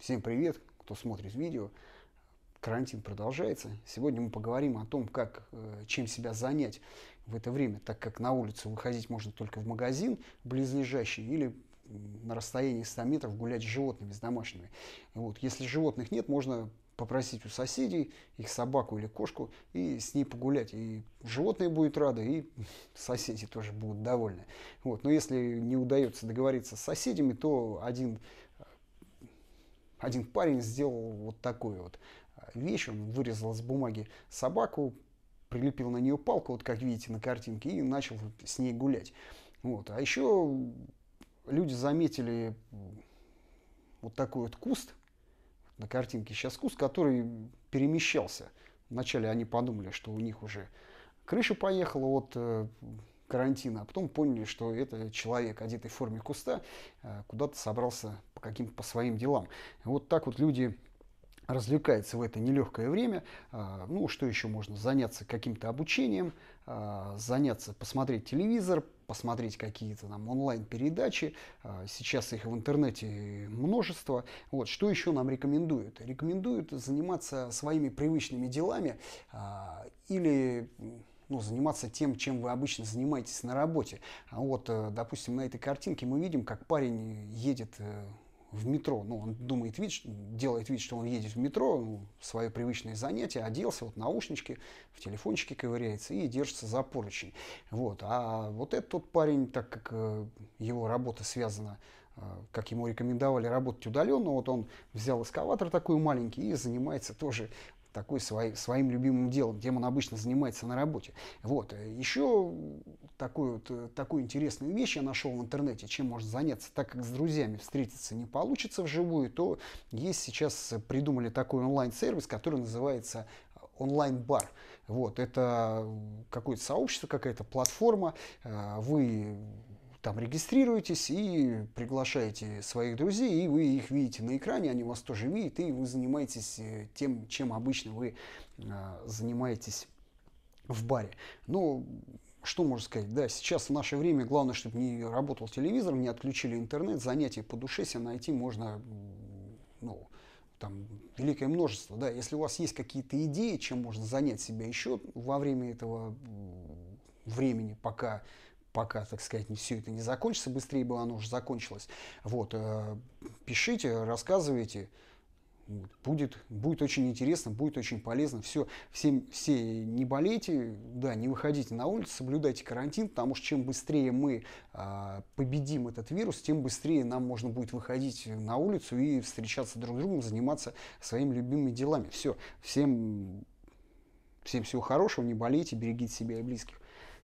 Всем привет, кто смотрит видео. Карантин продолжается. Сегодня мы поговорим о том, как, э, чем себя занять в это время, так как на улицу выходить можно только в магазин близлежащий или на расстоянии 100 метров гулять с животными, с домашними. Вот. Если животных нет, можно попросить у соседей их собаку или кошку и с ней погулять. И животные будут рады, и соседи тоже будут довольны. Вот. Но если не удается договориться с соседями, то один один парень сделал вот такую вот э, вещь, он вырезал с бумаги собаку, прилепил на нее палку, вот как видите на картинке, и начал с ней гулять. Вот. А еще люди заметили вот такой вот куст на картинке. Сейчас куст, который перемещался. Вначале они подумали, что у них уже крыша поехала от э, карантина, а потом поняли, что это человек, одетый в форме куста, э, куда-то собрался по каким-то по своим делам. Вот так вот люди развлекаются в это нелегкое время. А, ну, что еще можно? Заняться каким-то обучением, а, заняться, посмотреть телевизор, посмотреть какие-то там онлайн-передачи. А, сейчас их в интернете множество. Вот, что еще нам рекомендуют? Рекомендуют заниматься своими привычными делами или ну, заниматься тем, чем вы обычно занимаетесь на работе. Вот, э, допустим, на этой картинке мы видим, как парень едет э, в метро, ну, он думает вид, делает вид, что он едет в метро, ну, свое привычное занятие, оделся, вот наушнички, в телефончике ковыряется и держится за поручень. Вот. А вот этот тот парень, так как э, его работа связана э, как ему рекомендовали работать удаленно, вот он взял эскаватор такой маленький и занимается тоже такой свой, своим любимым делом, тем он обычно занимается на работе. Вот. Э, Еще такую, э, такую интересную вещь я нашел в интернете, чем можно заняться, так как с друзьями встретиться не получится вживую, то есть сейчас придумали такой онлайн-сервис, который называется э, онлайн-бар. Вот, это какое-то сообщество, какая-то платформа. Вы там регистрируетесь и приглашаете своих друзей, и вы их видите на экране, они вас тоже видят, и вы занимаетесь э, тем, чем обычно вы а, занимаетесь в баре. Ну что можно сказать? Да, сейчас в наше время главное, чтобы не работал телевизор, не отключили интернет, занятия по душе себе найти можно ну, там великое множество, да, если у вас есть какие-то идеи, чем можно занять себя еще во время этого времени, пока пока, так сказать, не все это не закончится, быстрее бы оно уже закончилось. Вот, э, пишите, рассказывайте. Будет, будет очень интересно, будет очень полезно. Все, всем, все не болейте, да, не выходите на улицу, соблюдайте карантин, потому что чем быстрее мы а, победим этот вирус, тем быстрее нам можно будет выходить на улицу и встречаться друг с другом, заниматься своими любимыми делами. Все, всем, всем всего хорошего, не болейте, берегите себя и близких.